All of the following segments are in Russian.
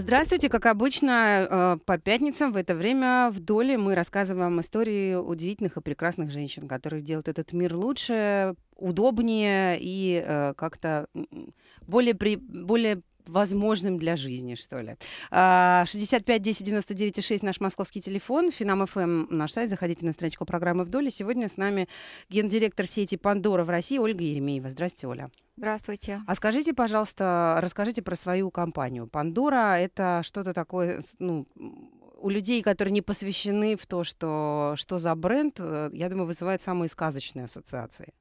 Здравствуйте, как обычно, э, по пятницам в это время в доле мы рассказываем истории удивительных и прекрасных женщин, которые делают этот мир лучше, удобнее и э, как-то более, при, более возможным для жизни, что ли. 65 10 99 6 наш московский телефон, Финам ФМ эм, наш сайт, заходите на страничку программы «Вдоль». И сегодня с нами гендиректор сети «Пандора» в России Ольга Еремеева. Здравствуйте, Оля. Здравствуйте. А скажите, пожалуйста, расскажите про свою компанию. «Пандора» — это что-то такое, ну, у людей, которые не посвящены в то, что, что за бренд, э, я думаю, вызывает самые сказочные ассоциации.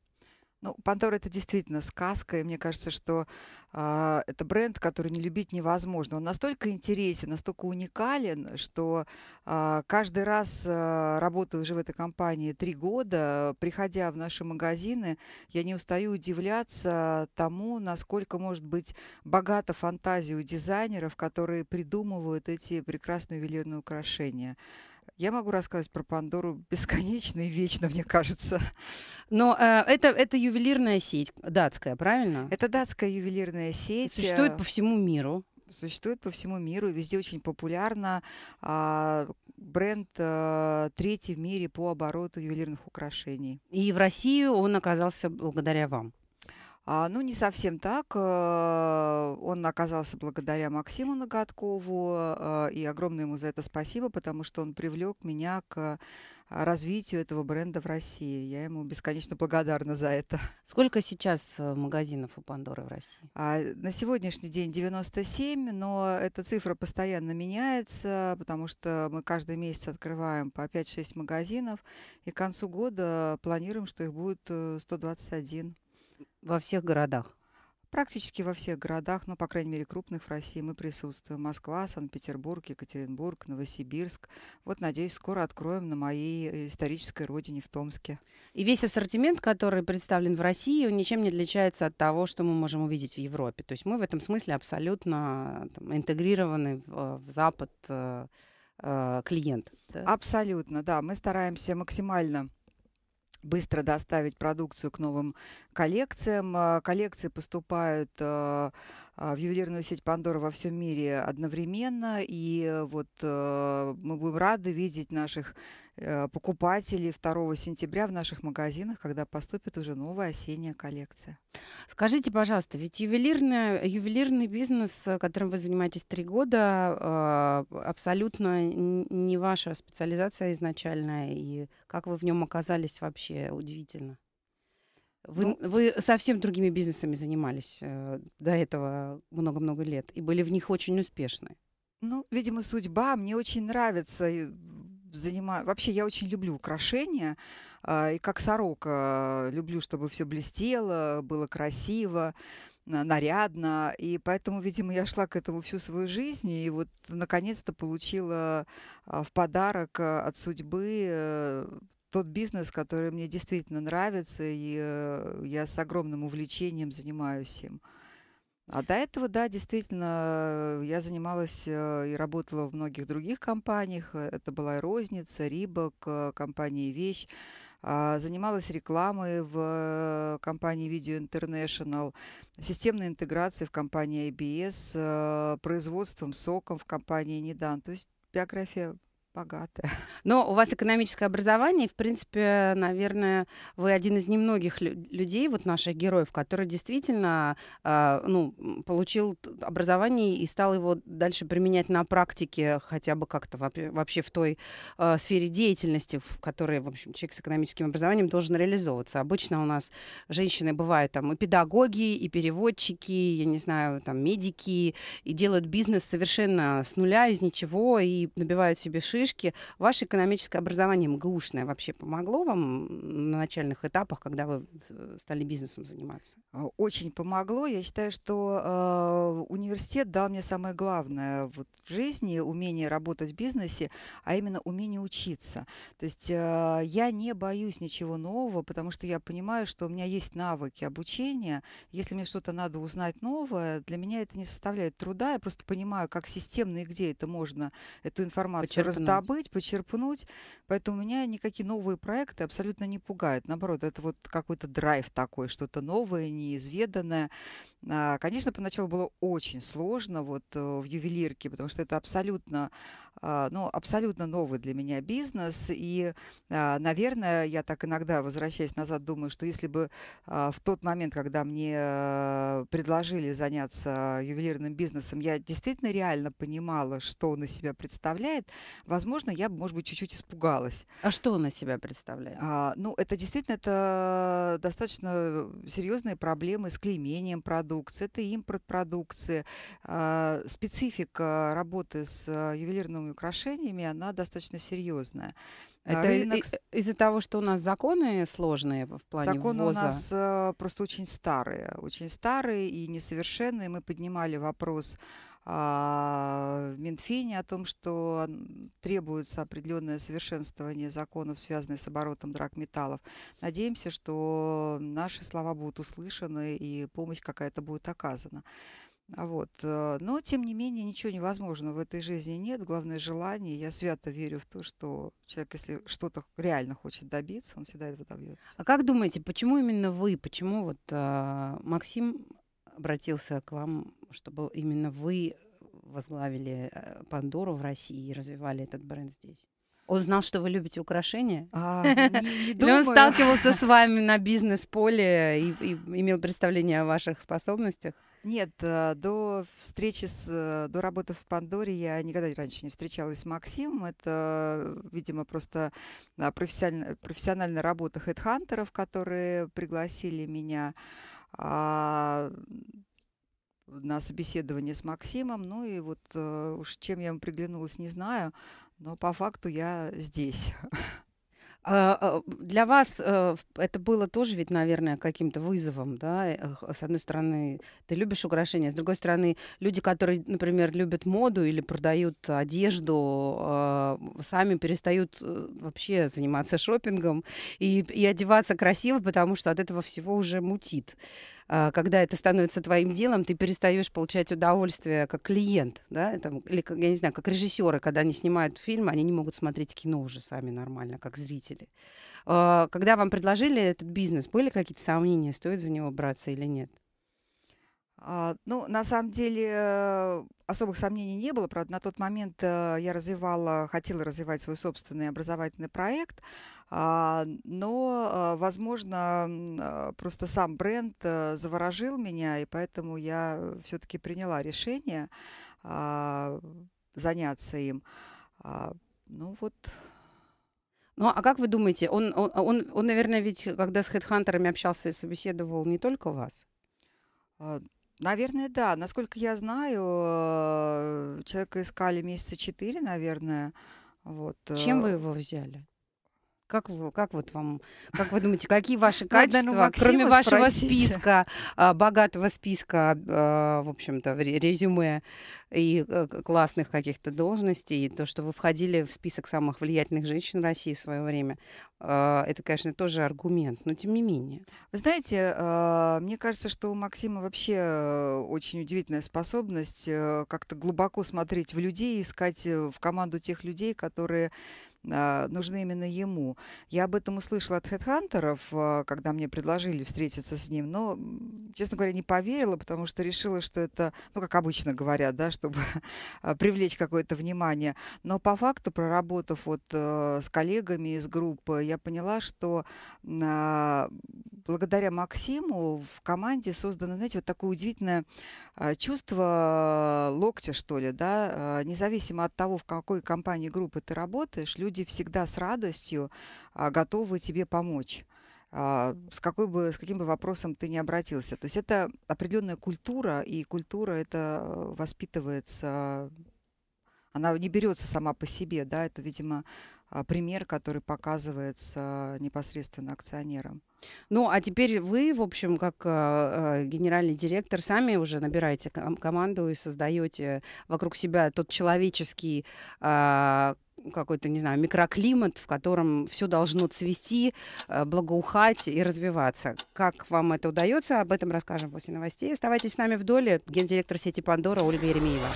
Ну, Пантора это действительно сказка, и мне кажется, что э, это бренд, который не любить невозможно. Он настолько интересен, настолько уникален, что э, каждый раз, э, а, работая уже в этой компании три года, приходя в наши магазины, я не устаю удивляться тому, насколько может быть богата фантазия у дизайнеров, которые придумывают эти прекрасные ювелирные украшения. Я могу рассказывать про Пандору бесконечно и вечно, мне кажется. Но э, это, это ювелирная сеть датская, правильно? Это датская ювелирная сеть. Существует э, по всему миру. Существует по всему миру, везде очень популярно. А, бренд а, третий в мире по обороту ювелирных украшений. И в России он оказался благодаря вам. А Ну, не совсем так. Э, он оказался благодаря Максиму Ноготкову, э, и огромное ему за это спасибо, потому что он привлек меня к развитию этого бренда в России. Я ему бесконечно благодарна за это. Сколько сейчас э, магазинов у Пандоры в России? А, на сегодняшний день 97, но эта цифра постоянно меняется, потому что мы каждый месяц открываем по 5-6 магазинов, и к концу года планируем, что их будет 121. Во всех городах? Практически во всех городах, ну, по крайней мере, крупных в России мы присутствуем. Москва, Санкт-Петербург, Екатеринбург, Новосибирск. Вот, надеюсь, скоро откроем на моей исторической родине в Томске. И весь ассортимент, который представлен в России, он ничем не отличается от того, что мы можем увидеть в Европе. То есть мы в этом смысле абсолютно там, интегрированы в, э, в Запад э, э, клиент. Да? Абсолютно, да. Мы стараемся максимально быстро доставить продукцию к новым коллекциям. Э, коллекции поступают э, а, в ювелирную сеть Пандора во всем мире одновременно. И э, вот э, мы будем рады видеть наших э, покупателей 2 сентября в наших магазинах, когда поступит уже новая осенняя коллекция. Скажите, пожалуйста, ведь ювелирный, ювелирный бизнес, которым вы занимаетесь три года, абсолютно не ваша специализация изначальная. И как вы в нем оказались вообще удивительно? Вы, ну, вы совсем другими бизнесами занимались э, до этого много-много лет и были в них очень успешны. Ну, видимо, судьба. Мне очень нравится э, занимаю. Вообще я очень люблю украшения. Э, и как сорока э, люблю, чтобы все блестело, было красиво, нарядно. И поэтому, видимо, я шла к этому всю свою жизнь. И вот наконец-то получила а, в подарок э, от судьбы тот бизнес, который мне действительно нравится, и э, я с огромным увлечением занимаюсь им. А до этого, да, действительно, э, я занималась э, и работала в многих других компаниях. Это была и розница, Рибок, компания «Вещь». А, занималась рекламой в компании Video International, системной интеграцией в компании IBS, производством соком в компании Недан. То есть биография богатая. Но у вас экономическое образование, и, в принципе, наверное, вы один из немногих людей, вот наших героев, который действительно э, ну, получил образование и стал его дальше применять на практике, хотя бы как-то вообще в той э, сфере деятельности, в которой, в общем, человек с экономическим образованием должен реализовываться. Обычно у нас женщины бывают там и педагоги, и переводчики, я не знаю, там медики, и делают бизнес совершенно с нуля, из ничего, и набивают себе ши шишки. Ваше экономическое образование МГУшное вообще помогло вам на начальных этапах, когда вы э, стали бизнесом заниматься? А, очень помогло. Я считаю, что э, университет дал мне самое главное вот, в жизни, умение работать в бизнесе, а именно умение учиться. То есть э, я не боюсь ничего нового, потому что я понимаю, что у меня есть навыки обучения. Если мне что-то надо узнать новое, для меня это не составляет труда. Я просто понимаю, как системно и где это можно, эту информацию Почерпнуть, добыть, почерпнуть. Поэтому меня никакие новые проекты абсолютно не пугают. Наоборот, это вот какой-то драйв такой, что-то новое, неизведанное. А, конечно, поначалу было очень сложно вот э, в ювелирке, потому что это абсолютно, а, ну, абсолютно новый для меня бизнес. И, а, наверное, я так иногда, возвращаясь назад, думаю, что если бы в тот момент, когда мне э, предложили заняться ювелирным бизнесом, я действительно реально понимала, что он из себя представляет, возможно, возможно, я бы, может быть, чуть-чуть испугалась. А что он из себя представляет? А, ну, это действительно это достаточно серьезные проблемы с клеймением продукции, это импорт продукции. А, специфика работы с а, ювелирными украшениями, она достаточно серьезная. А, это Рынок... из-за того, что у нас законы сложные в плане законы ввоза? Законы у нас а, просто очень старые, очень старые и несовершенные. Мы поднимали вопрос а, в Минфине о том, что требуется определенное совершенствование законов, связанных с оборотом драгметаллов. Надеемся, что наши слова будут услышаны и помощь какая-то будет оказана. А вот. Э, но, тем не менее, ничего невозможного в этой жизни нет. Главное – желание. Я свято верю в то, что человек, если что-то реально хочет добиться, он всегда этого добьется. А как думаете, почему именно вы, почему вот э, Максим обратился к вам, чтобы именно вы возглавили э, Пандору в России и развивали этот бренд здесь? Он знал, что вы любите украшения? А, не, не Или он сталкивался с вами на бизнес-поле и, и имел представление о ваших способностях? Нет, э, до встречи с, э, до работы в Пандоре я никогда раньше не встречалась с Максимом. Это, видимо, просто профессиональная, профессиональная работа хедхантеров, которые пригласили меня а, на собеседование с Максимом. Ну и вот э, уж чем я ему приглянулась, не знаю, но по факту я здесь. А, а, для вас э, это было тоже ведь, наверное, каким-то вызовом, да? Э, с одной стороны, ты любишь украшения, с другой стороны, люди, которые, например, любят моду или продают одежду, а, сами перестают э, вообще заниматься шопингом и, и одеваться красиво, потому что от этого всего уже мутит. А, когда это становится твоим делом, ты перестаешь получать удовольствие как клиент, да, это, или, я не знаю, как режиссеры, когда они снимают фильм, они не могут смотреть кино уже сами нормально, как зрители. А, когда вам предложили этот бизнес, были какие-то сомнения, стоит за него браться или нет? А, ну, на самом деле, э, особых сомнений не было. Правда, на тот момент э, я развивала, хотела развивать свой собственный образовательный проект, а, но, э, возможно, просто сам бренд заворожил меня, и поэтому я все-таки приняла решение а, заняться им. Ну вот, ну, а как вы думаете, он, он, он, он наверное, ведь, когда с хедхантерами общался и собеседовал, не только вас? Наверное, да. Насколько я знаю, э, человека искали месяца четыре, наверное. Вот. Чем э, вы его взяли? Как, вы, как вот вам, как вы думаете, какие ваши ну, качества, кроме вашего списка, а, богатого списка, а, в общем-то, резюме и э, классных каких-то должностей, и то, что вы входили в список самых влиятельных женщин России в свое время, а, это, конечно, тоже аргумент, но тем не менее. Вы знаете, мне кажется, что у Максима вообще очень удивительная способность э, как-то глубоко смотреть в людей, искать э, в команду тех людей, которые а, нужны именно ему. Я об этом услышала от хедхантеров, а, когда мне предложили встретиться с ним, но честно говоря, не поверила, потому что решила, что это, ну, как обычно говорят, да, чтобы а, привлечь какое-то внимание. Но по факту, проработав вот э, с коллегами из группы, я поняла, что а, благодаря Максиму в команде создано, знаете, вот такое удивительное а, чувство э, локтя, что ли, да, э, независимо от того, в какой компании группы ты работаешь, люди всегда с радостью готовы тебе помочь. А, с, какой бы, с каким бы вопросом ты ни обратился. То есть это определенная культура, и культура это воспитывается, она не берется сама по себе, да, это, видимо, а, пример, который показывается непосредственно акционерам. Ну, а теперь вы, в общем, как э, генеральный директор, сами уже набираете ком- команду и создаете вокруг себя тот человеческий э, какой-то, не знаю, микроклимат, в котором все должно цвести, э, благоухать и развиваться. Как вам это удается, об этом расскажем после новостей. Оставайтесь с нами в доле. Гендиректор сети «Пандора» Ольга Еремеева.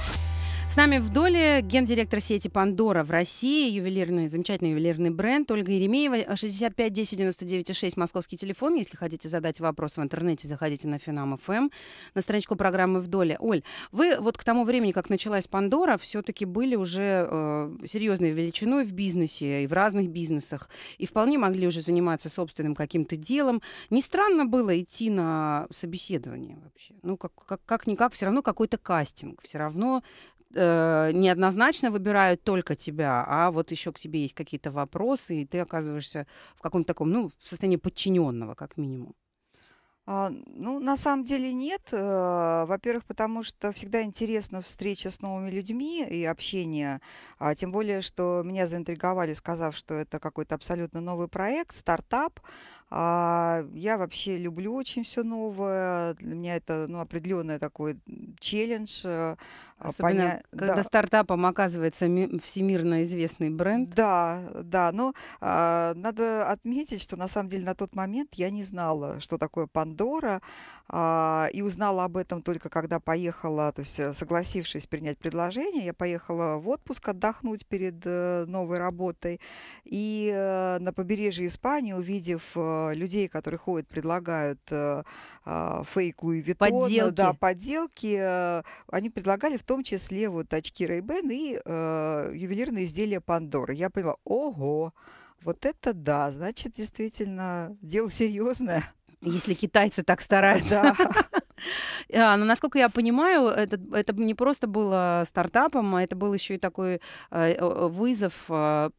С нами в доле гендиректор сети «Пандора» в России, ювелирный, замечательный ювелирный бренд Ольга Еремеева, 65 10 99 6, московский телефон. Если хотите задать вопрос в интернете, заходите на финам.фм эм, на страничку программы «В доле». Оль, вы вот к тому времени, как началась «Пандора», все-таки были уже э, серьезной величиной в бизнесе и в разных бизнесах, и вполне могли уже заниматься собственным каким-то делом. Не странно было идти на собеседование вообще? Ну, как-никак, как, как все равно какой-то кастинг, все равно э, неоднозначно выбирают только тебя, а вот еще к тебе есть какие-то вопросы, и ты оказываешься в каком-то таком, ну, в состоянии подчиненного, как минимум. А, ну, на самом деле нет. Э, во-первых, потому что всегда интересна встреча с новыми людьми и общение. А, тем более, что меня заинтриговали, сказав, что это какой-то абсолютно новый проект, стартап. А я вообще люблю очень все новое. Для меня это ну, определенный такой челлендж. Э, а, Особенно, Поня... когда да. стартапом оказывается всемирно известный бренд. Да, да. Но а, надо отметить, что на самом деле на тот момент я не знала, что такое Пандора. А, и узнала об этом только когда поехала, то есть э, согласившись принять предложение, я поехала в отпуск отдохнуть перед э, новой работой. И на побережье Испании, увидев людей, которые ходят, предлагают э, а, фейк Луи Виттона, ну подделки. да, подделки, э, они предлагали в том числе вот очки ray и э, ювелирные изделия Пандоры. Я поняла, ого, вот это да, значит, действительно, дело серьезное. Если китайцы так стараются. Да. А, Но, ну, насколько я понимаю, это, это не просто было стартапом, а это был еще и такой э, вызов а,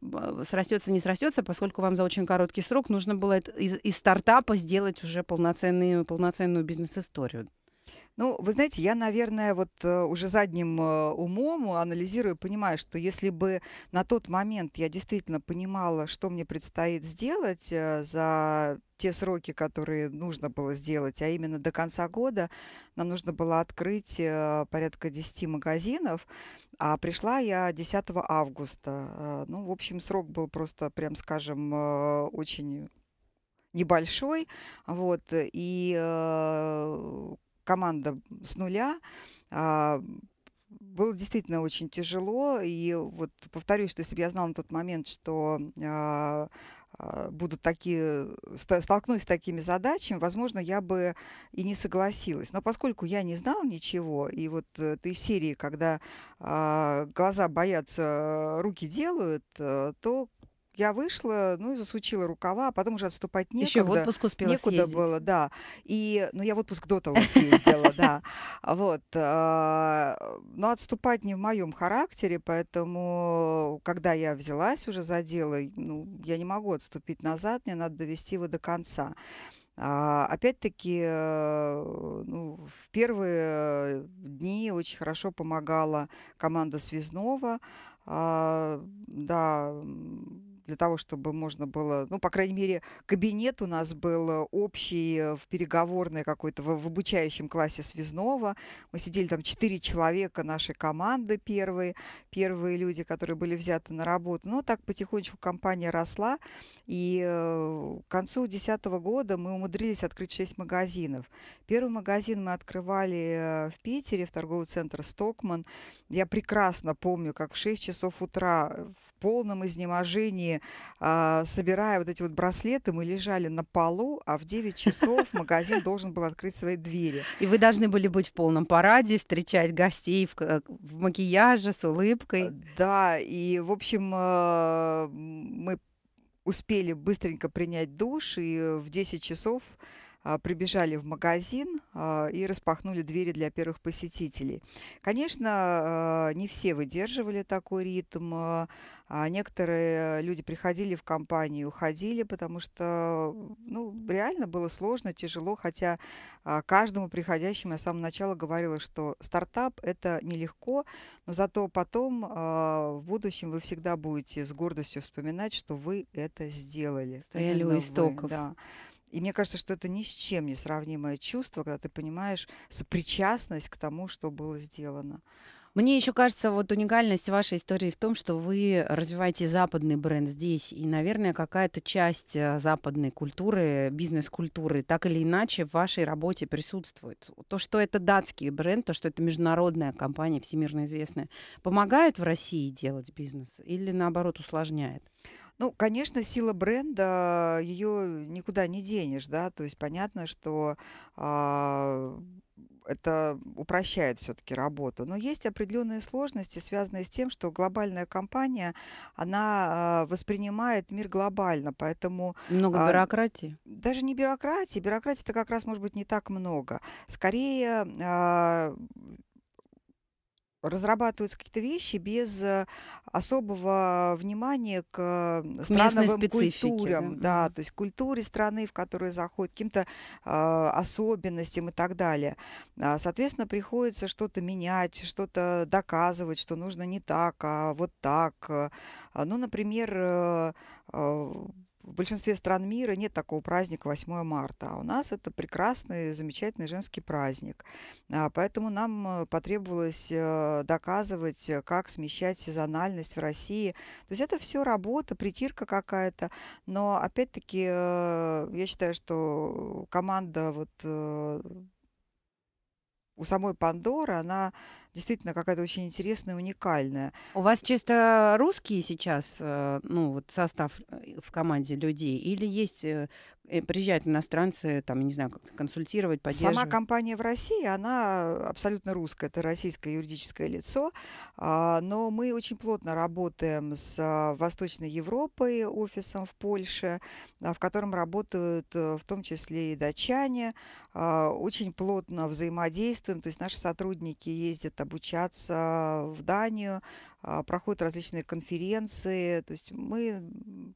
срастется, не срастется, поскольку вам за очень короткий срок нужно было из, из стартапа сделать уже полноценную, полноценную бизнес-историю. Ну, вы знаете, я, наверное, вот э, уже задним э, умом анализирую, понимаю, что если бы на тот момент я действительно понимала, что мне предстоит сделать э, за те сроки, которые нужно было сделать, а именно до конца года нам нужно было открыть порядка 10 магазинов, а пришла я 10 августа. Ну, в общем, срок был просто, прям скажем, очень небольшой, вот, и команда с нуля. А, было действительно очень тяжело, и вот повторюсь, что если бы я знала на тот момент, что а, а, будут такие, столкнусь с такими задачами, возможно, я бы и не согласилась. Но поскольку я не знала ничего, и вот этой серии, когда э, глаза боятся, руки делают, э, то я вышла, ну и засучила рукава, а потом уже отступать некуда. Еще в отпуск успела Некуда съездить. было, да. И, ну я в отпуск до того съездила, да. Вот. А, но отступать не в моем характере, поэтому, когда я взялась уже за дело, ну, я не могу отступить назад, мне надо довести его до конца. А, опять-таки, э, ну, в первые дни очень хорошо помогала команда Связнова. А, да, для того, чтобы можно было, ну, по крайней мере, кабинет у нас был э, общий э, в переговорной какой-то, в, в обучающем классе связного. Мы сидели там четыре человека нашей команды первые, первые люди, которые были взяты на работу. Но ну, так потихонечку компания росла, и э, к концу 2010 года мы умудрились открыть шесть магазинов. Первый магазин мы открывали в Питере, в торговый центр «Стокман». Я прекрасно помню, как в 6 часов утра в полном изнеможении а, собирая вот эти вот браслеты, мы лежали на полу, а в 9 часов магазин должен был открыть свои двери. И вы должны были быть в полном параде, встречать гостей в, э, в макияже, с улыбкой. Э, да, и, в общем, э, мы успели быстренько принять душ, и в 10 часов а, прибежали в магазин а, и распахнули двери для первых посетителей. Конечно, а, не все выдерживали такой ритм. Некоторые люди приходили в компанию уходили, потому что ну, реально было сложно, тяжело, хотя каждому приходящему я с самого начала говорила, что стартап – это нелегко, но зато потом в будущем вы всегда будете с гордостью вспоминать, что вы это сделали. Стояли Именно у истоков. Вы, да. И мне кажется, что это ни с чем не сравнимое чувство, когда ты понимаешь сопричастность к тому, что было сделано. Мне еще кажется, вот уникальность вашей истории в том, что вы развиваете западный бренд здесь, и, наверное, какая-то часть э, западной культуры, бизнес-культуры, так или иначе в вашей работе присутствует. То, что это датский бренд, то, что это международная компания, всемирно известная, помогает в России делать бизнес или, наоборот, усложняет? Ну, конечно, сила бренда, ее никуда не денешь, да, то есть понятно, что а, это упрощает все-таки работу. Но есть определенные сложности, связанные с тем, что глобальная компания, она а, воспринимает мир глобально, поэтому... Много а, бюрократии? Даже не бюрократии, бюрократии-то как раз, может быть, не так много. Скорее, а, разрабатываются какие-то вещи без э, особого внимания к страновым культурам, да. да, то есть культуре страны, в которую заходит, каким-то э, особенностям и так далее. А, соответственно, приходится что-то менять, что-то доказывать, что нужно не так, а вот так. Э, ну, например, э, э в большинстве стран мира нет такого праздника 8 марта, а у нас это прекрасный, замечательный женский праздник. А, поэтому нам э, потребовалось э, доказывать, э, как смещать сезональность в России. То есть это все работа, притирка какая-то. Но опять-таки я считаю, что команда вот у самой Пандоры, она действительно какая-то очень интересная, уникальная. У вас чисто русские сейчас, э, ну, вот состав э, в команде людей, или есть э, приезжают иностранцы, там, не знаю, консультировать, поддерживать? Сама компания в России, она абсолютно русская, это российское юридическое лицо, а, но мы очень плотно работаем с а, Восточной Европой, офисом в Польше, а, в котором работают э, в том числе и датчане, очень плотно взаимодействуем, то есть наши сотрудники ездят обучаться в Данию, а, проходят различные конференции. То есть мы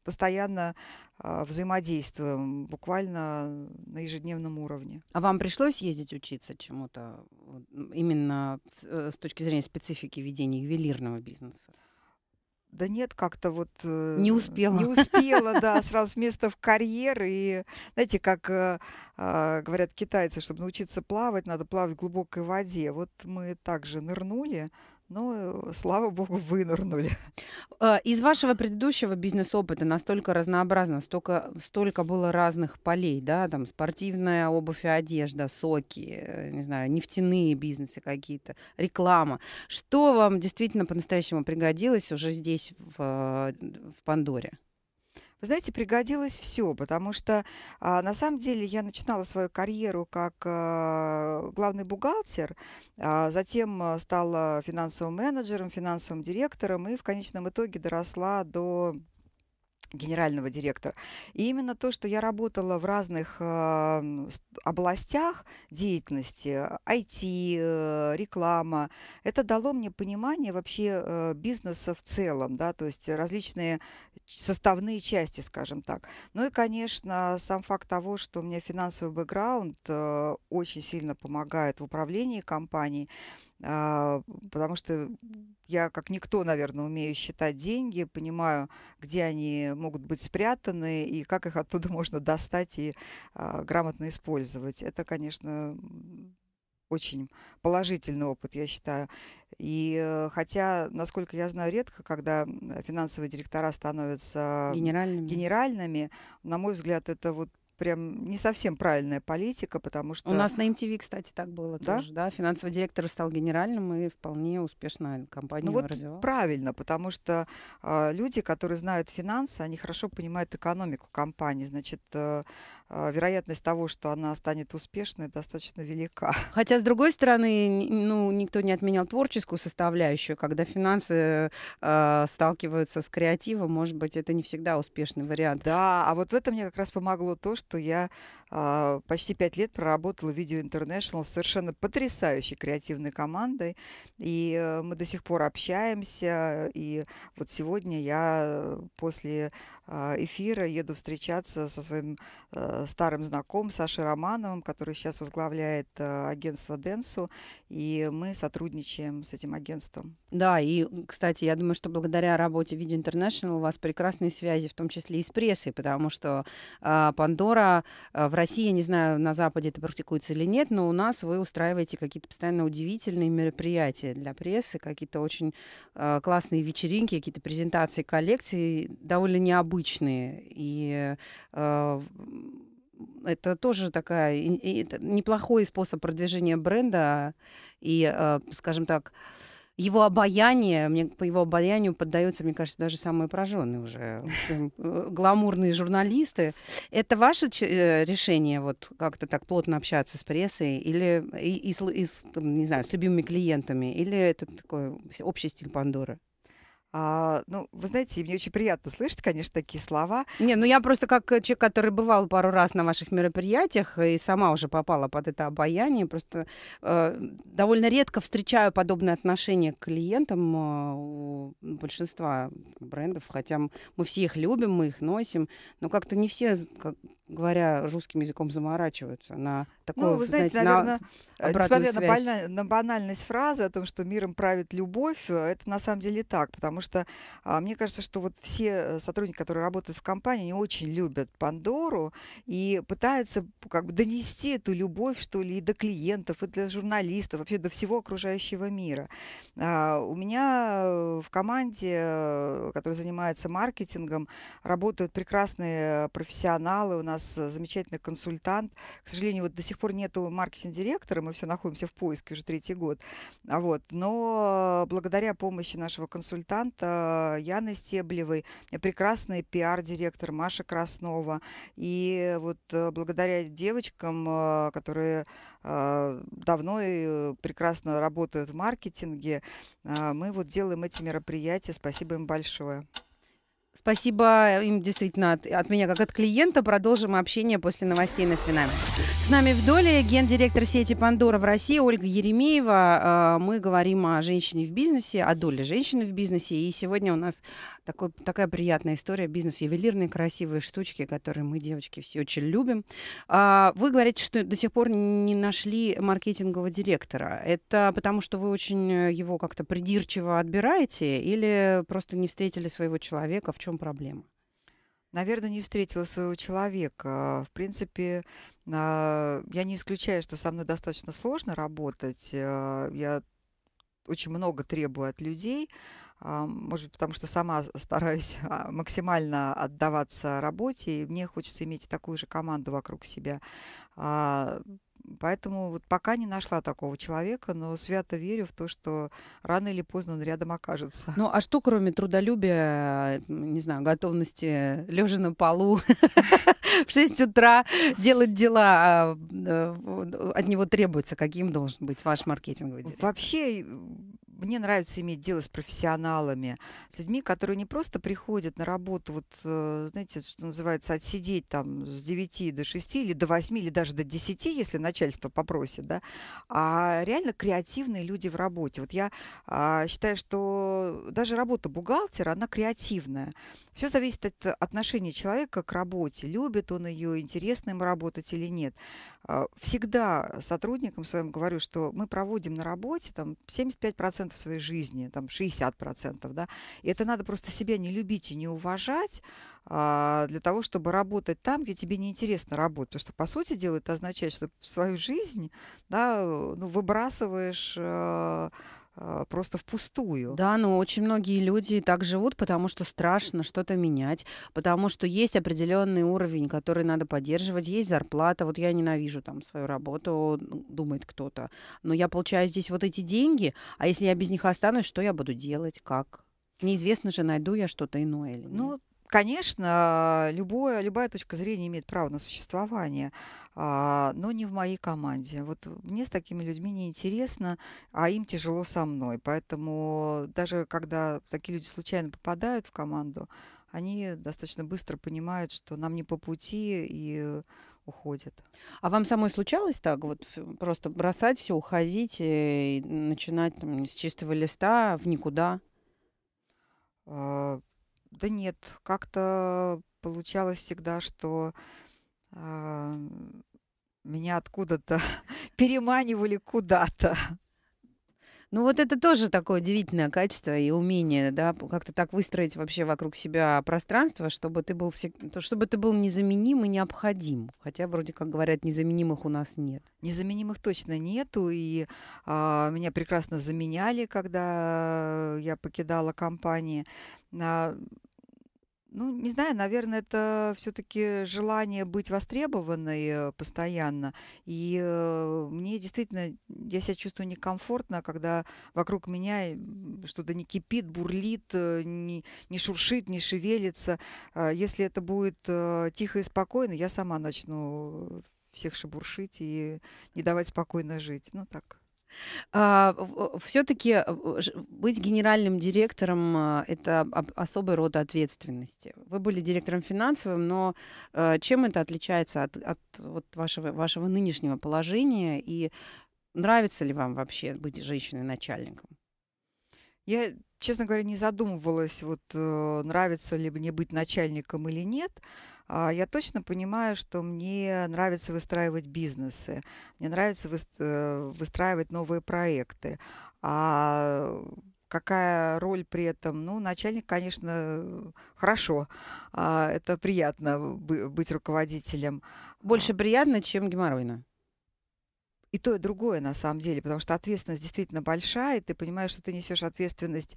постоянно а, взаимодействуем буквально на ежедневном уровне. А вам пришлось ездить учиться чему-то именно э, с точки зрения специфики ведения ювелирного бизнеса? Да нет, как-то вот... Э, не успела. Не успела, да, сразу с места в карьер. И знаете, как э, а, говорят китайцы, чтобы научиться плавать, надо плавать в глубокой воде. Вот мы также нырнули, ну, э, слава богу, вынырнули. Э, из вашего предыдущего бизнес-опыта настолько разнообразно, столько, столько было разных полей, да, там спортивная обувь и одежда, соки, э, не знаю, нефтяные бизнесы какие-то, реклама. Что вам действительно по-настоящему пригодилось уже здесь, в, в Пандоре? Вы знаете, пригодилось все, потому что а, на самом деле я начинала свою карьеру как а, главный бухгалтер, а, затем э, стала финансовым менеджером, финансовым директором и в конечном итоге доросла до генерального директора. И именно то, что я работала в разных а, областях деятельности, IT, э, реклама, это дало мне понимание вообще э, бизнеса в целом, да, то есть различные составные части, скажем так. Ну и, конечно, сам факт того, что у меня финансовый бэкграунд э, очень сильно помогает в управлении компанией, а, потому что я, как никто, наверное, умею считать деньги, понимаю, где они могут быть спрятаны и как их оттуда можно достать и а, грамотно использовать. Это, конечно, очень положительный опыт, я считаю. И э, хотя, насколько я знаю, редко, когда финансовые директора становятся генеральными, генеральными на мой взгляд, это вот прям не совсем правильная политика, потому что... У нас на MTV, кстати, так было да? тоже, да? Финансовый директор стал генеральным и вполне успешно компанию ну, вот развивал. правильно, потому что э, люди, которые знают финансы, они хорошо понимают экономику компании. Значит, э, а, вероятность того, что она станет успешной, достаточно велика. Хотя, с другой стороны, ну, никто не отменял творческую составляющую. Когда финансы э, сталкиваются с креативом, может быть, это не всегда успешный вариант. Да, а вот в этом мне как раз помогло то, что я э, почти пять лет проработала в Video International с совершенно потрясающей креативной командой. И э, мы до сих пор общаемся. И вот сегодня я э, после эфира еду встречаться со своим э, Э, старым знакомым Сашей Романовым, который сейчас возглавляет э, агентство Денсу, и мы сотрудничаем с этим агентством. Да, и, кстати, я думаю, что благодаря работе Video International у вас прекрасные связи, в том числе и с прессой, потому что э, Пандора э, в России, я не знаю, на Западе это практикуется или нет, но у нас вы устраиваете какие-то постоянно удивительные мероприятия для прессы, какие-то очень э, классные вечеринки, какие-то презентации коллекций, довольно необычные. И э, это тоже такая и, и, неплохой способ продвижения бренда и, э, скажем так, его обаяние, мне по его обаянию поддаются, мне кажется, даже самые прожженные уже э, гламурные журналисты. Это ваше э, решение вот как-то так плотно общаться с прессой или и, и, и, не знаю, с любимыми клиентами, или это такой общий стиль Пандоры? А, ну, вы знаете, мне очень приятно слышать, конечно, такие слова. Не, ну я просто как э, человек, который бывал пару раз на ваших мероприятиях э, и сама уже попала под это обаяние, просто э, довольно редко встречаю подобное отношение к клиентам э, у большинства брендов, хотя мы все их любим, мы их носим, но как-то не все как, говоря русским языком, заморачиваются на ну, такое, ну, вы знаете, знаете наверное, на э, несмотря связь. На, баналь, на банальность фразы о том, что миром правит любовь, э, это на самом деле так, потому что а, мне кажется, что вот все э, сотрудники, которые работают в компании, они очень любят Пандору и пытаются как бы донести эту любовь, что ли, и до клиентов, и для журналистов, вообще до всего окружающего мира. А, у меня в команде, которая занимается маркетингом, работают прекрасные профессионалы у нас нас э, замечательный консультант. К сожалению, вот до сих пор нету маркетинг-директора, мы все находимся в поиске уже третий год. А вот, но благодаря помощи нашего консультанта э, Яны Стеблевой, э, прекрасный пиар-директор Маша Краснова. И вот благодаря девочкам, которые давно и прекрасно работают в маркетинге, мы вот делаем эти мероприятия. Спасибо им большое. Спасибо им действительно от, от меня, как от клиента. Продолжим общение после новостей на финале. С нами в доле гендиректор сети Пандора в России Ольга Еремеева. А, мы говорим о женщине в бизнесе, о доле женщины в бизнесе. И сегодня у нас такой, такая приятная история бизнес ювелирные красивые штучки, которые мы, девочки, все очень любим. А, вы говорите, что до сих пор не нашли маркетингового директора. Это потому, что вы очень его как-то придирчиво отбираете или просто не встретили своего человека? В чем чем проблема? Наверное, не встретила своего человека. В принципе, а, я не исключаю, что со мной достаточно сложно работать. А, я очень много требую от людей, а, может быть, потому что сама стараюсь максимально отдаваться работе, и мне хочется иметь такую же команду вокруг себя. Поэтому вот пока не нашла такого человека, но свято верю в то, что рано или поздно он рядом окажется. Ну а что, кроме трудолюбия, э, не знаю, готовности лежа на полу в 6 утра делать дела, а, э, от него требуется? Каким должен быть ваш маркетинговый директор? Вообще мне нравится иметь дело с профессионалами, с людьми, которые не просто приходят на работу, вот, э, знаете, что называется, отсидеть там с 9 до 6 или до 8 или даже до 10, если начальство попросит, да, а реально креативные люди в работе. Вот я а, считаю, что даже работа бухгалтера, она креативная. Все зависит от отношения человека к работе, любит он ее, интересно им работать или нет. А, всегда сотрудникам своим говорю, что мы проводим на работе там 75% процентов своей жизни, там 60 процентов, да, и это надо просто себя не любить и не уважать а, для того, чтобы работать там, где тебе неинтересно работать, потому что, по сути дела, это означает, что свою жизнь, да, ну, выбрасываешь а, а, просто впустую. Да, но очень многие люди так живут, потому что страшно что-то менять, потому что есть определенный уровень, который надо поддерживать, есть зарплата. Вот я ненавижу там свою работу, думает кто-то, но я получаю здесь вот эти деньги, а если я без них останусь, что я буду делать, как? Неизвестно же, найду я что-то иное или нет. Ну, Конечно, э, любое, любая точка зрения имеет право на существование, а, но не в моей команде. Вот мне с такими людьми неинтересно, а им тяжело со мной. Поэтому даже когда такие люди случайно попадают в команду, они достаточно быстро понимают, что нам не по пути и уходят. А вам самой случалось так, вот просто бросать все, уходить и начинать там, с чистого листа в никуда? А да нет, как-то получалось всегда, что э, меня откуда-то переманивали куда-то. Ну вот это тоже такое удивительное качество и умение, да, как-то так выстроить вообще вокруг себя пространство, чтобы ты был всег... чтобы ты был незаменим и необходим. Хотя вроде как говорят, незаменимых у нас нет. Незаменимых точно нету, и а, меня прекрасно заменяли, когда я покидала компанию. А, ну, не знаю, наверное, это все-таки желание быть востребованной э, постоянно. И э, мне действительно, я себя чувствую некомфортно, когда вокруг меня что-то не кипит, бурлит, э, не, не шуршит, не шевелится. А если это будет тихо и спокойно, я сама начну всех шебуршить и не давать спокойно жить. Ну так. А, Все-таки э, быть генеральным директором а, – это особый род ответственности. Вы были директором финансовым, но э, чем это отличается от, от вот вашего, вашего нынешнего положения? И нравится ли вам вообще быть женщиной-начальником? Я, честно говоря, не задумывалась, вот э, нравится ли мне быть начальником или нет. А, я точно понимаю, что мне нравится выстраивать бизнесы, мне нравится э, выстраивать новые проекты. А какая роль при этом. Ну, начальник, конечно, хорошо. А, это приятно быть руководителем. Больше а. приятно, чем геморройно и то, и другое на самом деле, потому что ответственность действительно большая, и ты понимаешь, что ты несешь ответственность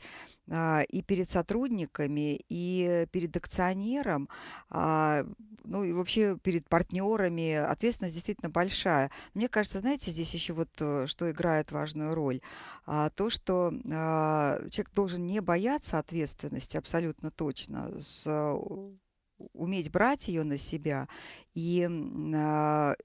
а, и перед сотрудниками, и перед акционером, а, ну и вообще перед партнерами. Ответственность действительно большая. Мне кажется, знаете, здесь еще вот э, что играет важную роль. А, то, что а, человек должен не бояться ответственности абсолютно точно, с, э, уметь брать ее на себя и а,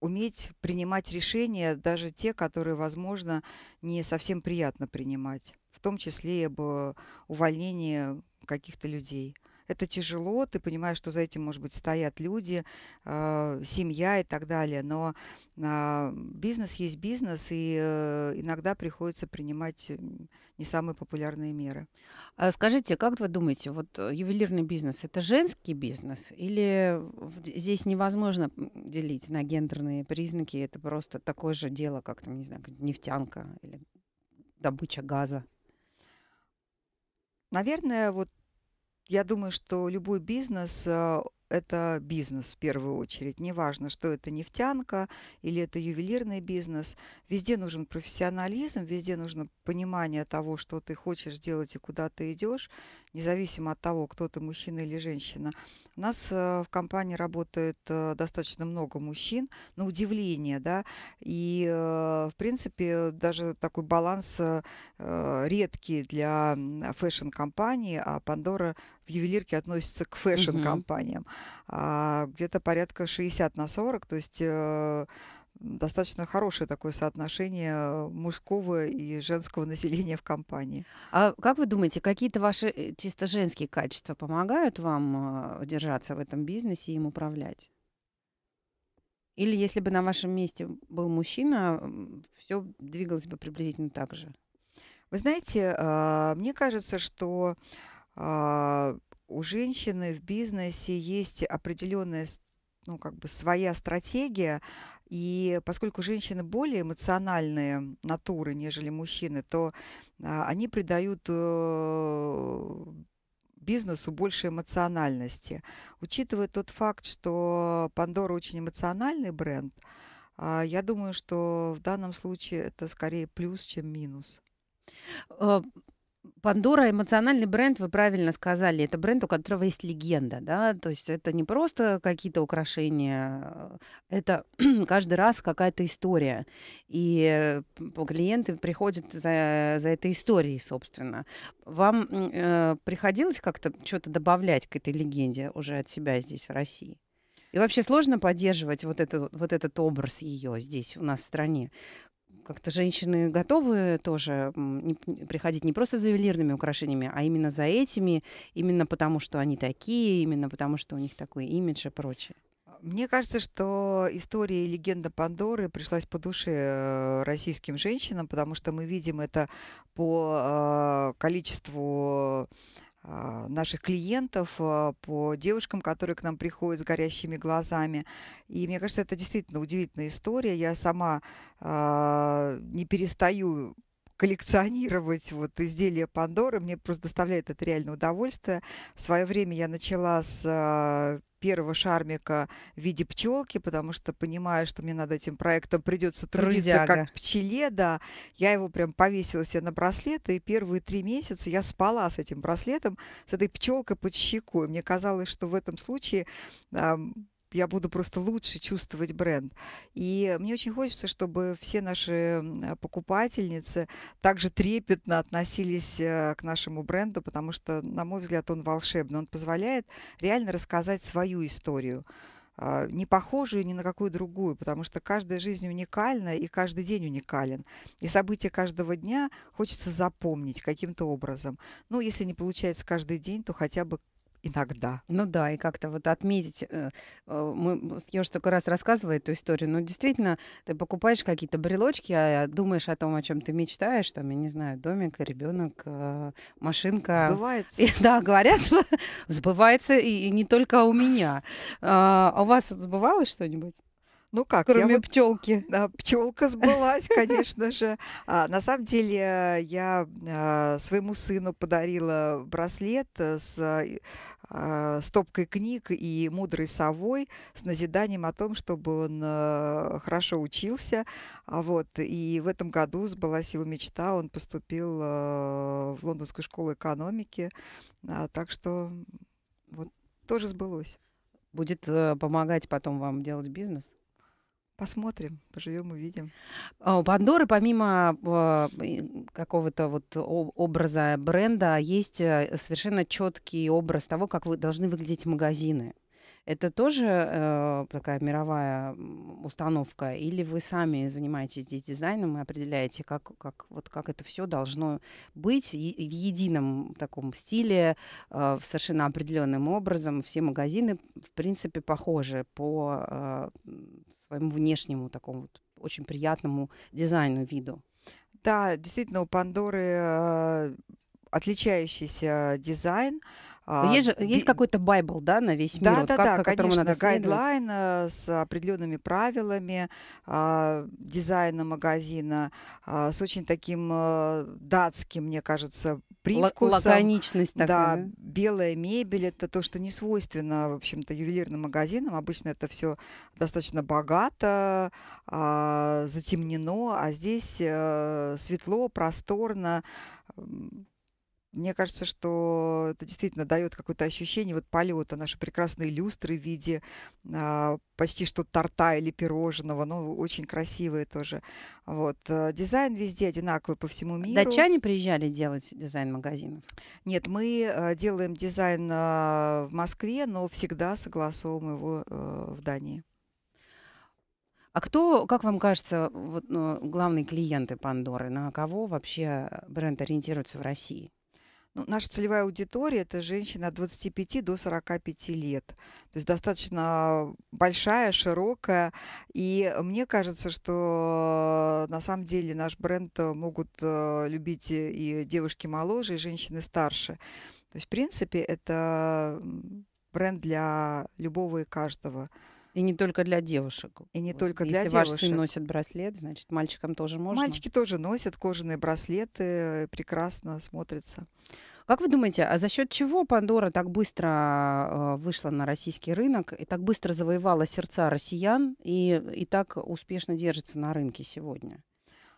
уметь принимать решения, даже те, которые, возможно, не совсем приятно принимать, в том числе и об э, увольнении каких-то людей это тяжело, ты понимаешь, что за этим, может быть, стоят люди, э, семья и так далее, но э, бизнес есть бизнес, и э, иногда приходится принимать не самые популярные меры. А скажите, как вы думаете, вот э, ювелирный бизнес – это женский бизнес или здесь невозможно делить на гендерные признаки, это просто такое же дело, как, там, не знаю, нефтянка или добыча газа? Наверное, вот я думаю, что любой бизнес э, это бизнес в первую очередь. Неважно, что это нефтянка или это ювелирный бизнес. Везде нужен профессионализм, везде нужно понимание того, что ты хочешь делать и куда ты идешь, независимо от того, кто ты, мужчина или женщина. У нас э, в компании работает э, достаточно много мужчин, на удивление, да, и, в принципе, даже такой баланс редкий для фэшн-компании, а Пандора в ювелирке относится к фэшн-компаниям. А где-то порядка 60 на 40, то есть э, достаточно хорошее такое соотношение мужского и женского населения в компании. А как вы думаете, какие-то ваши э, чисто женские качества помогают вам э, держаться в этом бизнесе и им управлять? Или если бы на вашем месте был мужчина, все двигалось бы приблизительно так же? Вы знаете, а, мне кажется, что а, у женщины в бизнесе есть определенная ну, как бы своя стратегия, и поскольку женщины более эмоциональные натуры, нежели мужчины, то а, они придают э, бизнесу больше эмоциональности. Учитывая тот факт, что Пандора очень эмоциональный бренд, а, я думаю, что в данном случае это скорее плюс, чем минус. Э, Пандора эмоциональный бренд, вы правильно сказали, это бренд, у которого есть легенда, да, то есть это не просто какие-то украшения, а это каждый раз какая-то история, и э, клиенты приходят за, за этой историей, собственно. Вам э, приходилось как-то что-то добавлять к этой легенде уже от себя здесь в России? И вообще сложно поддерживать вот, это, вот этот образ ее здесь у нас в стране, как-то женщины готовы тоже приходить не просто за ювелирными украшениями, а именно за этими, именно потому, что они такие, именно потому, что у них такой имидж и прочее. Мне кажется, что история и легенда Пандоры пришлась по душе э, российским женщинам, потому что мы видим это по э, количеству а, наших клиентов, а, по девушкам, которые к нам приходят с горящими глазами. И мне кажется, это действительно удивительная история. Я сама а, не перестаю коллекционировать вот изделия Пандоры. Мне просто доставляет это реально удовольствие. В свое время я начала с э, первого шармика в виде пчелки, потому что понимаю, что мне над этим проектом придется трудиться Трудяга. как пчеле, да. Я его прям повесила себе на браслет, и первые три месяца я спала с этим браслетом, с этой пчелкой под щекой. Мне казалось, что в этом случае я буду просто лучше чувствовать бренд. И мне очень хочется, чтобы все наши э, покупательницы также трепетно относились э, к нашему бренду, потому что, на мой взгляд, он волшебный. Он позволяет реально рассказать свою историю а, не похожую ни на какую другую, потому что каждая жизнь уникальна и каждый день уникален. И события каждого дня хочется запомнить каким-то образом. Ну, если не получается каждый день, то хотя бы иногда. Ну да, и как-то вот отметить, э, э, мы, я уже только раз рассказывала эту историю, но действительно, ты покупаешь какие-то брелочки, а, а думаешь о том, о чем ты мечтаешь, там, я не знаю, домик, ребенок, э, машинка. Сбывается. И, да, говорят, сбывается, и, и не только у меня. А, а у вас сбывалось что-нибудь? Ну как? Кроме я пчелки. Вот, пчелка сбылась, конечно же. А, на самом деле э, я а, своему сыну подарила браслет э, с а, стопкой книг и мудрой совой с назиданием о том, чтобы он а, хорошо учился. А, вот. И в этом году сбылась его мечта. Он поступил а, в Лондонскую школу экономики. А, так что вот тоже сбылось. Будет э, помогать потом вам делать бизнес? Посмотрим, поживем, увидим. А у Бандоры, помимо а, какого-то вот образа бренда, есть э, совершенно четкий образ того, как вы должны выглядеть магазины. Это тоже э, такая мировая установка, или вы сами занимаетесь здесь дизайном и определяете, как, как, вот как это все должно быть е- в едином таком стиле, э, совершенно определенным образом. Все магазины, в принципе, похожи по э, своему внешнему такому вот очень приятному дизайну, виду. Да, действительно, у Пандоры э, отличающийся дизайн. А, есть же, есть какой-то байбл, да, на весь мир? Да, вот да, как, да, как, конечно, надо гайдлайн э, с определенными правилами э, дизайна магазина, э, с очень таким э, датским, мне кажется, привкусом. Лаконичность такая. Да, да, белая мебель, это то, что не свойственно, в общем-то, ювелирным магазинам. Обычно это все достаточно богато, затемнено, а здесь э, светло, просторно, мне кажется, что это действительно дает какое-то ощущение вот полета. Наши прекрасные люстры в виде а, почти что торта или пирожного, но ну, очень красивые тоже. Вот. Э, дизайн везде одинаковый по всему а миру. Датчане приезжали делать дизайн магазинов? Нет, мы э, делаем дизайн э, в Москве, но всегда согласовываем его в Дании. А кто, как вам кажется, вот, ну, главные клиенты Пандоры? На кого вообще бренд ориентируется в России? Ну, наша целевая аудитория – это женщины от 25 до 45 лет. То есть достаточно большая, широкая. И мне кажется, что э, на самом деле наш бренд э, могут э, любить и девушки моложе, и женщины старше. То есть, в принципе, это бренд для любого и каждого. И не только для девушек. И не вот. только для Если девушек. Если ваш сын носит браслет, значит, мальчикам тоже можно? Мальчики тоже носят кожаные браслеты, прекрасно смотрятся. Как вы думаете, а за счет чего Пандора так быстро э, вышла на российский рынок и так быстро завоевала сердца россиян и, и так успешно держится на рынке сегодня?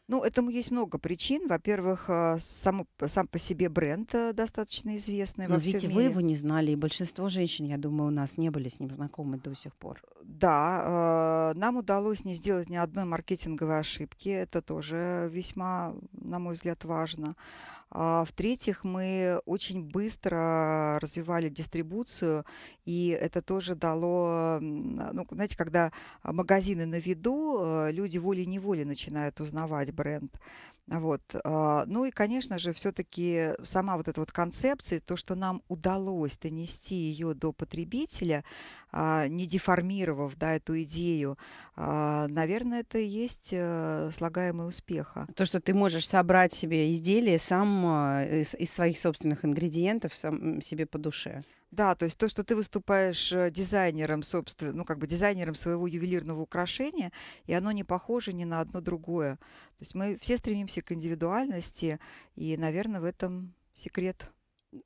Ну, этому есть много причин. Во-первых, э, сам, сам по себе бренд э, достаточно известный Но во ведь всем мире. вы его не знали, и большинство женщин, я думаю, у нас не были с ним знакомы до сих пор. Да, э, нам удалось не сделать ни одной маркетинговой ошибки. Это тоже весьма, на мой взгляд, важно. А, в-третьих, мы очень быстро развивали дистрибуцию, и это тоже дало, а, ну, знаете, когда магазины на виду, э, люди волей-неволей начинают узнавать бренд. Вот. А, ну и, конечно же, все-таки сама вот эта вот концепция, то, что нам удалось донести ее до потребителя, а, не деформировав да, эту идею, а, наверное, это и есть э, слагаемый успеха. То, что ты можешь собрать себе изделие сам из, из своих собственных ингредиентов сам себе по душе. Да, то есть то, что ты выступаешь э, дизайнером, собственно, ну, как бы дизайнером своего ювелирного украшения, и оно не похоже ни на одно другое. То есть мы все стремимся к индивидуальности, и, наверное, в этом секрет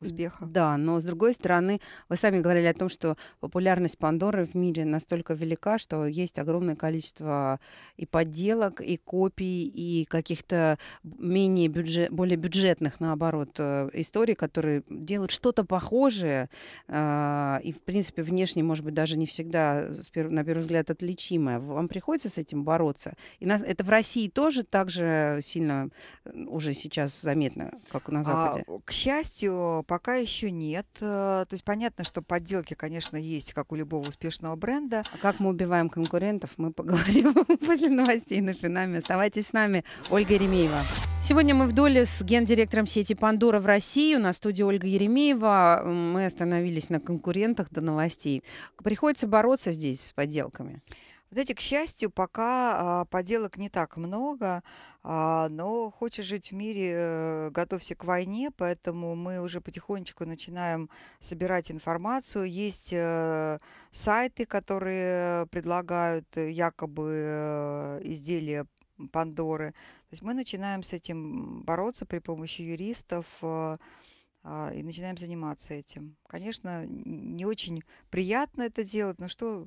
успеха. Да, но с другой стороны, вы сами говорили о том, что популярность Пандоры в мире настолько велика, что есть огромное количество и подделок, и копий, и каких-то менее бюджет, более бюджетных, наоборот, э, историй, которые делают что-то похожее а, и, в принципе, внешне, может быть, даже не всегда э, на первый взгляд отличимое. Вам приходится с этим бороться? И нас это в России тоже так же сильно э, уже сейчас заметно, как на а, Западе. А, к счастью, пока еще нет. Э, то есть понятно, что подделки, конечно, есть, как у любого успешного бренда. А как мы убиваем конкурентов, мы поговорим после новостей на Финаме. Оставайтесь с нами. Ольга Еремеева. Сегодня мы в доле с гендиректором сети «Пандора» в России. У нас студии Ольга Еремеева. Мы остановились на конкурентах до новостей. Приходится бороться здесь с подделками. Знаете, к счастью, пока а, поделок не так много, а, но хочешь жить в мире, э, готовься к войне, поэтому мы уже потихонечку начинаем собирать информацию. Есть э, сайты, которые предлагают э, якобы э, изделия Пандоры. То есть мы начинаем с этим бороться при помощи юристов. Э, а, и начинаем заниматься этим. Конечно, не очень приятно это делать, но что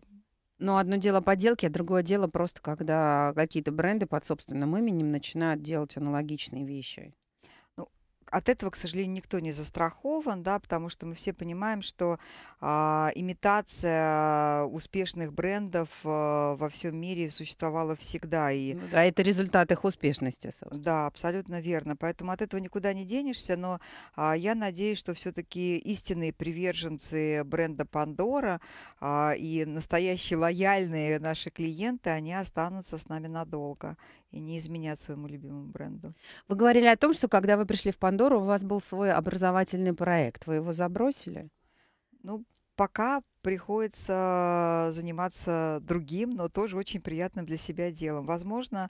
но одно дело подделки, а другое дело просто, когда какие-то бренды под собственным именем начинают делать аналогичные вещи от этого, к сожалению, никто не застрахован, да, потому что мы все понимаем, что э, имитация успешных брендов э, во всем мире существовала всегда. И, ну, да, это результат их успешности, собственно. Да, абсолютно верно. Поэтому от этого никуда не денешься, но э, я надеюсь, что все-таки истинные приверженцы бренда Пандора э, и настоящие лояльные наши клиенты, они останутся с нами надолго и не изменят своему любимому бренду. Вы говорили о том, что когда вы пришли в Пандору, Кондору у вас был свой образовательный проект. Вы его забросили? Ну, пока приходится заниматься другим, но тоже очень приятным для себя делом. Возможно,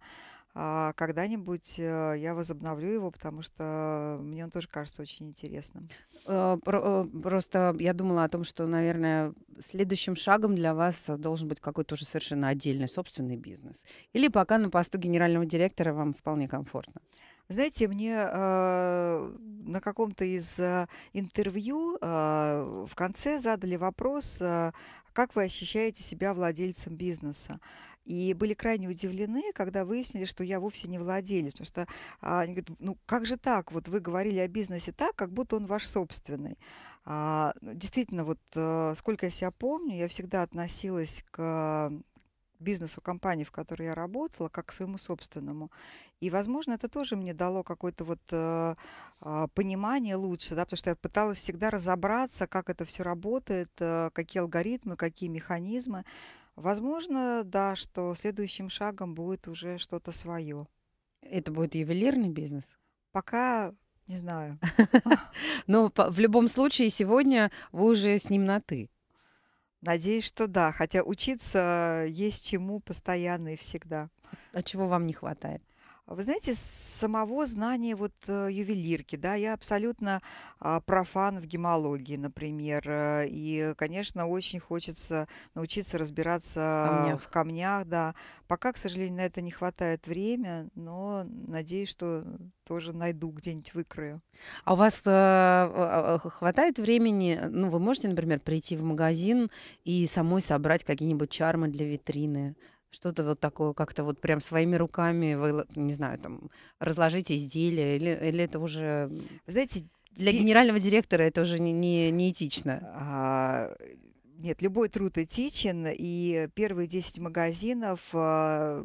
а, когда-нибудь э, я возобновлю его, потому что мне он тоже кажется очень интересным. Э, э, просто я думала о том, что, наверное, следующим шагом для вас должен быть какой-то уже совершенно отдельный собственный бизнес. Или пока на посту генерального директора вам вполне комфортно? Знаете, мне э, на каком-то из э, интервью э, в конце задали вопрос, э, как вы ощущаете себя владельцем бизнеса. И были крайне удивлены, когда выяснили, что я вовсе не владелец. Потому что а, они говорят, ну как же так? Вот вы говорили о бизнесе так, как будто он ваш собственный. А, ну, действительно, вот э, сколько я себя помню, я всегда относилась к бизнесу компании, в которой я работала, как к своему собственному. И, возможно, это тоже мне дало какое-то вот э, а, понимание лучше, да, потому что я пыталась всегда разобраться, как это все работает, э, какие алгоритмы, какие механизмы. Возможно, да, что следующим шагом будет уже что-то свое. Это будет ювелирный бизнес? Пока не знаю. Но в любом случае сегодня вы уже с ним на ты. Надеюсь, что да, хотя учиться э, есть чему постоянно и всегда. А чего вам не хватает? Вы знаете, самого знания вот э, ювелирки, да, я абсолютно а, профан в гемологии, например, э, и, конечно, очень хочется научиться разбираться камнях. в камнях, да. Пока, к сожалению, на это не хватает время, но надеюсь, что тоже найду где-нибудь выкрою. А у вас э, э хватает времени? Ну, вы можете, например, прийти в магазин и самой собрать какие-нибудь чармы для витрины? что-то вот такое как-то вот прям своими руками, вы, не знаю, там, разложить изделия, или, или это уже... знаете, для генерального директора это уже не, не, не этично. А, нет, любой труд этичен, и первые 10 магазинов а,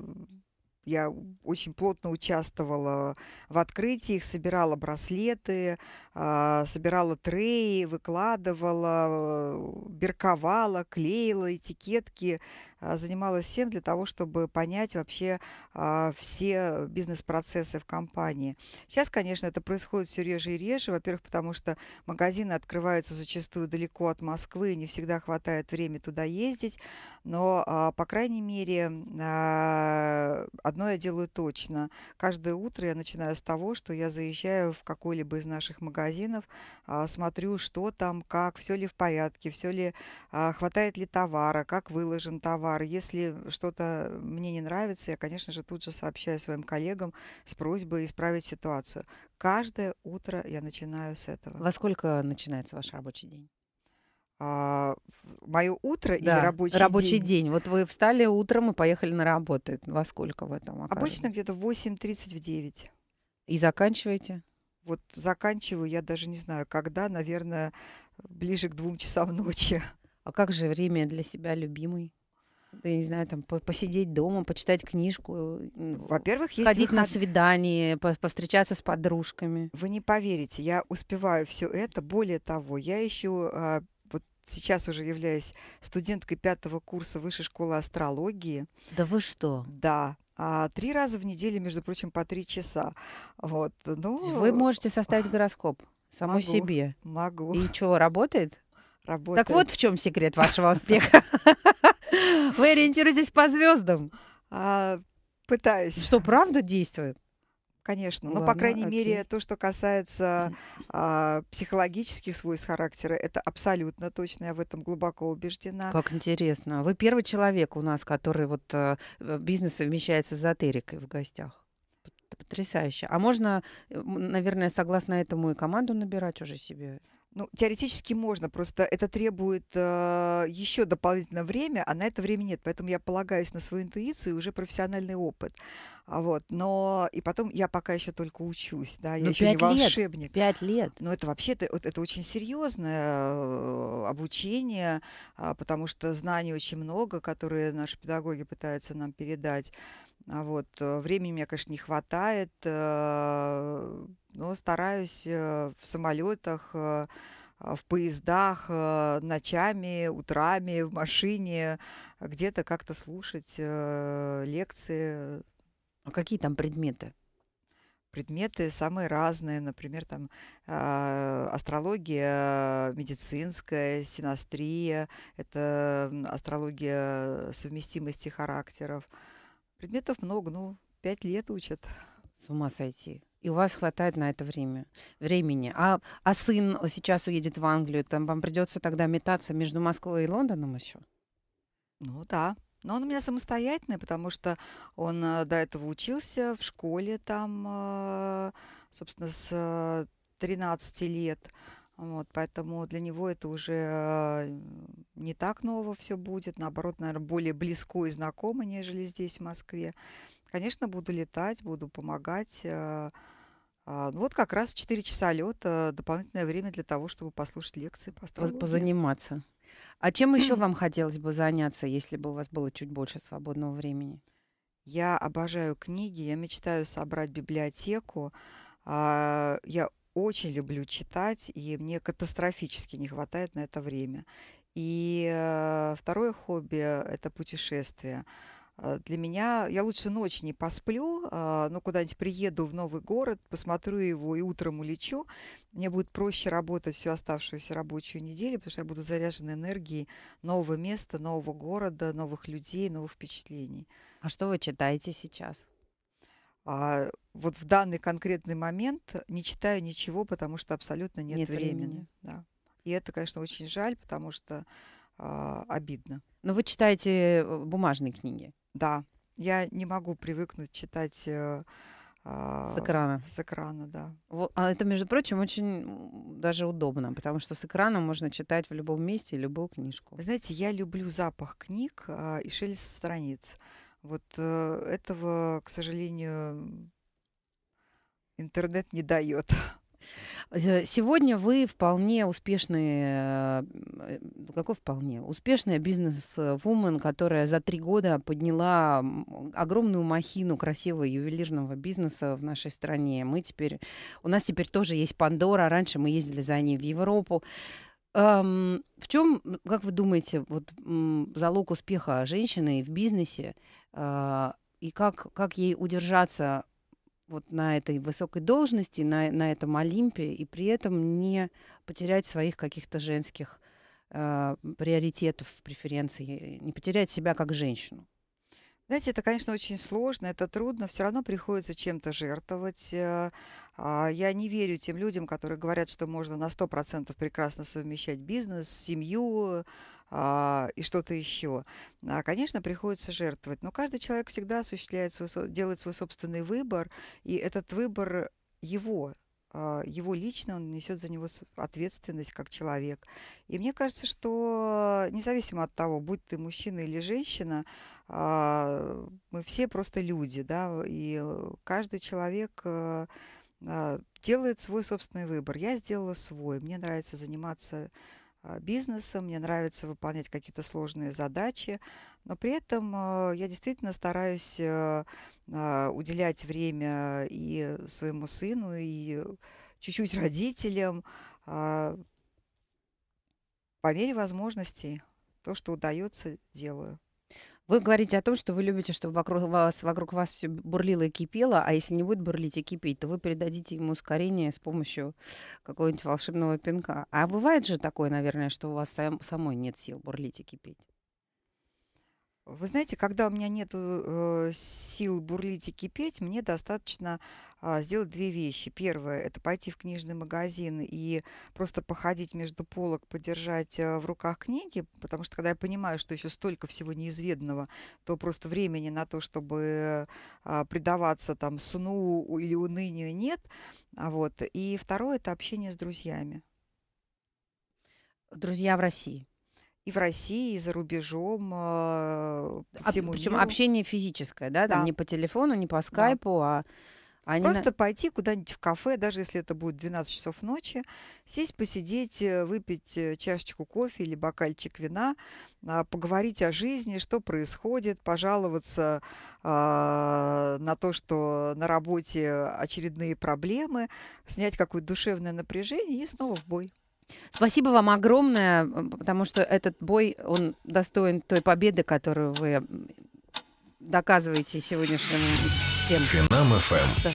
я очень плотно участвовала в открытии, собирала браслеты, а, собирала треи, выкладывала, а, берковала, клеила этикетки, а, занималась всем для того, чтобы понять вообще а, все бизнес-процессы в компании. Сейчас, конечно, это происходит все реже и реже. Во-первых, потому что магазины открываются зачастую далеко от Москвы, не всегда хватает времени туда ездить. Но, а, по крайней мере, одно я делаю точно. Каждое утро я начинаю с того, что я заезжаю в какой-либо из наших магазинов, смотрю, что там, как, все ли в порядке, все ли, хватает ли товара, как выложен товар, пар. Если что-то мне не нравится, я, конечно же, тут же сообщаю своим коллегам с просьбой исправить ситуацию. Каждое утро я начинаю с этого. Во сколько начинается ваш рабочий день? А, мое утро да, или рабочий, рабочий день? день. Вот вы встали утром и поехали на работу. Во сколько в этом окажется? Обычно где-то в 8.30 в 9. И заканчиваете? Вот заканчиваю, я даже не знаю, когда, наверное, ближе к двум часам ночи. А как же время для себя любимый? да, я не знаю, там посидеть дома, почитать книжку. Во-первых, есть ходить выход... на свидание, по повстречаться с подружками. Вы не поверите, я успеваю все это. Более того, я еще а, вот сейчас уже являюсь студенткой пятого курса Высшей школы астрологии. Да вы что? Да, а три раза в неделю, между прочим, по три часа. Вот. Ну, Вы можете составить гороскоп самой могу, себе. Могу. И что, работает? Работает. Так вот в чем секрет вашего успеха. Вы ориентируетесь по звездам? А, пытаюсь. Что правда действует? Конечно, ну, Ладно, но по крайней окей. мере то, что касается а, психологических свойств характера, это абсолютно точно, я в этом глубоко убеждена. Как интересно, а вы первый человек у нас, который вот а, бизнес совмещается с эзотерикой в гостях. потрясающе. А можно, наверное, согласно этому и команду набирать уже себе? Ну, теоретически можно, просто это требует э, еще дополнительное время, а на это времени нет. Поэтому я полагаюсь на свою интуицию и уже профессиональный опыт. А вот, но и потом я пока еще только учусь, да, я но ну, еще не волшебник. Лет, пять лет. Но это вообще это, это очень серьезное э, обучение, а, потому что знаний очень много, которые наши педагоги пытаются нам передать. А вот э, времени мне, конечно, не хватает, э, но стараюсь э, в самолетах а, в поездах, ночами, утрами, в машине, где-то как-то слушать лекции. А какие там предметы? Предметы самые разные, например, там э, астрология медицинская, синастрия, это астрология совместимости характеров, э, Предметов много, ну, пять лет учат. С ума сойти. И у вас хватает на это время, времени. А, а сын сейчас уедет в Англию, там вам придется тогда метаться между Москвой и Лондоном еще? Ну да. Но он у меня самостоятельный, потому что он э, до этого учился в школе там, э, собственно, с 13 э, лет. Вот, поэтому для него это уже э, не так ново все будет, наоборот, наверное, более близко и знакомо, нежели здесь, в Москве. Конечно, буду летать, буду помогать. Э, а, ну, вот как раз 4 часа лета, э, дополнительное время для того, чтобы послушать лекции по астрологии. Позаниматься. А чем еще вам хотелось бы заняться, если бы у вас было чуть больше свободного времени? Я обожаю книги, я мечтаю собрать библиотеку. А, я очень люблю читать, и мне катастрофически не хватает на это время. И э, второе хобби – это путешествия. Э, для меня, я лучше ночь не посплю, а, но ну, куда-нибудь приеду в новый город, посмотрю его и утром улечу. Мне будет проще работать всю оставшуюся рабочую неделю, потому что я буду заряжена энергией нового места, нового города, новых людей, новых впечатлений. А что вы читаете сейчас? а вот в данный конкретный момент не читаю ничего, потому что абсолютно нет, нет времени. времени. Да. И это, конечно, очень жаль, потому что э, обидно. Но вы читаете э, бумажные книги? Да. Я не могу привыкнуть читать... Э, а, с экрана. С экрана, да. а это, между прочим, очень даже удобно, потому что с экрана можно читать в любом месте любую книжку. знаете, я люблю запах книг э, и шелест страниц. Вот э, этого, к сожалению, интернет не дает. Э, сегодня вы вполне успешные, э, какой вполне, успешная бизнес-вумен, которая за три года подняла огромную махину красивого ювелирного бизнеса в нашей стране. Мы теперь, у нас теперь тоже есть Пандора, раньше мы ездили за ней в Европу. Эм, в чем, как вы думаете, вот залог успеха женщины в бизнесе а, и как, как ей удержаться вот на этой высокой должности, на, на этом Олимпе, и при этом не потерять своих каких-то женских э, приоритетов, преференций, не потерять себя как женщину. Знаете, это, конечно, очень сложно, это трудно, все равно приходится чем-то жертвовать. Э, а, я не верю тем людям, которые говорят, что можно на 100% прекрасно совмещать бизнес, семью а, и что-то еще. А, конечно, приходится жертвовать, но каждый человек всегда осуществляет свой, делает свой собственный выбор, и этот выбор его, а, его лично, он несет за него ответственность как человек. И мне кажется, что э, независимо от того, будь ты мужчина или женщина, а, мы все просто люди, да, и э, каждый человек э, а, делает свой собственный выбор. Я сделала свой, мне нравится заниматься а, бизнеса, мне нравится выполнять какие-то сложные задачи, но при этом а, я действительно стараюсь э, а, уделять время и своему сыну, и чуть-чуть родителям по мере возможностей. То, что удается, делаю. Вы говорите о том, что вы любите, чтобы вокруг вас, вокруг вас все бурлило и кипело, а если не будет бурлить и кипеть, то вы передадите ему ускорение с помощью какого-нибудь волшебного пинка. А бывает же такое, наверное, что у вас сам, самой нет сил бурлить и кипеть? Вы знаете, когда у меня нет э, сил бурлить и кипеть, мне достаточно э, сделать две вещи. Первое – это пойти в книжный магазин и просто походить между полок, подержать э, в руках книги, потому что когда я понимаю, что еще столько всего неизведанного, то просто времени на то, чтобы э, предаваться там сну или унынию нет. А вот. И второе – это общение с друзьями. Друзья в России – и в России, и за рубежом, а, по а, Причем миру. общение физическое, да? да. не по телефону, не по скайпу, да. а они а Просто на... пойти куда-нибудь в кафе, даже если это будет 12 часов ночи, сесть, посидеть, э, выпить э, чашечку кофе или бокальчик вина, а, поговорить о жизни, что происходит, пожаловаться э, на то, что на работе э, очередные проблемы, снять какое-то душевное напряжение и снова в бой. Спасибо вам огромное, потому что этот бой, он достоин той победы, которую вы доказываете сегодняшним всем. Финам ФМ.